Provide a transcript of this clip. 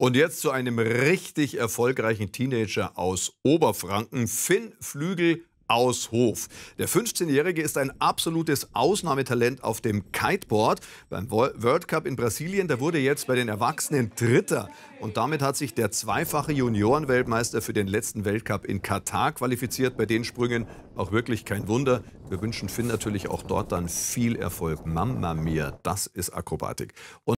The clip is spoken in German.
Und jetzt zu einem richtig erfolgreichen Teenager aus Oberfranken, Finn Flügel aus Hof. Der 15-Jährige ist ein absolutes Ausnahmetalent auf dem Kiteboard. Beim World Cup in Brasilien, da wurde jetzt bei den Erwachsenen Dritter. Und damit hat sich der zweifache Juniorenweltmeister für den letzten Weltcup in Katar qualifiziert. Bei den Sprüngen auch wirklich kein Wunder. Wir wünschen Finn natürlich auch dort dann viel Erfolg. Mamma mia, das ist Akrobatik. Und